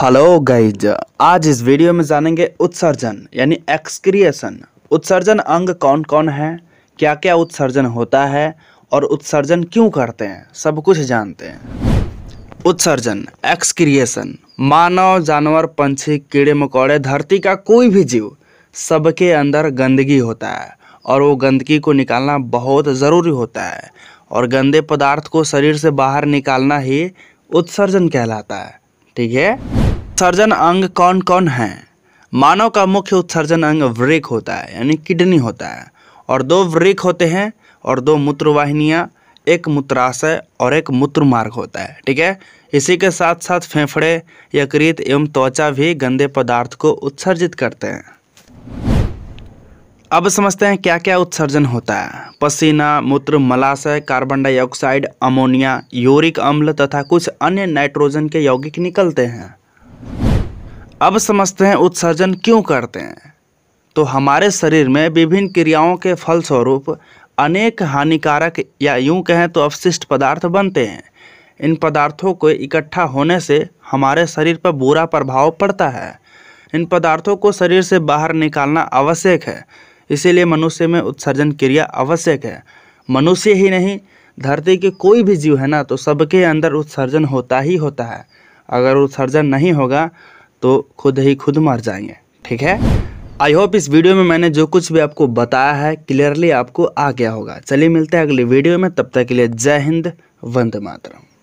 hello guys आज इस video में जानेंगे उत्सर्जन यानी एक्सक्रिएशन उत्सर्जन अंग कौन कौन है क्या क्या उत्सर्जन होता है और उत्सर्जन क्यों करते हैं सब कुछ जानते हैं उत्सर्जन एक्सक्रिएशन मानव जानवर पंछी कीड़े मकोड़े धरती का कोई भी जीव सबके अंदर गंदगी होता है और वो गंदगी को निकालना बहुत ज़रूरी होता है और गंदे पदार्थ को शरीर से बाहर निकालना ही उत्सर्जन कहलाता है ठीक है उत्सर्जन अंग कौन कौन है मानव का मुख्य उत्सर्जन अंग वृक होता है यानी किडनी होता है और दो वृक होते हैं और दो मूत्रवाहिनियाँ एक मूत्राशय और एक मूत्र मार्ग होता है ठीक है इसी के साथ साथ फेफड़े यकृत एवं त्वचा भी गंदे पदार्थ को उत्सर्जित करते हैं अब समझते हैं क्या क्या उत्सर्जन होता है पसीना मूत्र मलाशय कार्बन डाइऑक्साइड अमोनिया यूरिक अम्ल तथा कुछ अन्य नाइट्रोजन के यौगिक निकलते हैं अब समझते हैं उत्सर्जन क्यों करते हैं तो हमारे शरीर में विभिन्न क्रियाओं के फलस्वरूप अनेक हानिकारक या यूं कहें तो अवशिष्ट पदार्थ बनते हैं इन पदार्थों को इकट्ठा होने से हमारे शरीर पर बुरा प्रभाव पड़ता है इन पदार्थों को शरीर से बाहर निकालना आवश्यक है इसीलिए मनुष्य में उत्सर्जन क्रिया आवश्यक है मनुष्य ही नहीं धरती के कोई भी जीव है ना तो सबके अंदर उत्सर्जन होता ही होता है अगर उत्सर्जन नहीं होगा तो खुद ही खुद मर जाएंगे ठीक है आई होप इस वीडियो में मैंने जो कुछ भी आपको बताया है क्लियरली आपको आ गया होगा चलिए मिलते हैं अगले वीडियो में तब तक के लिए जय हिंद वंदे मातरम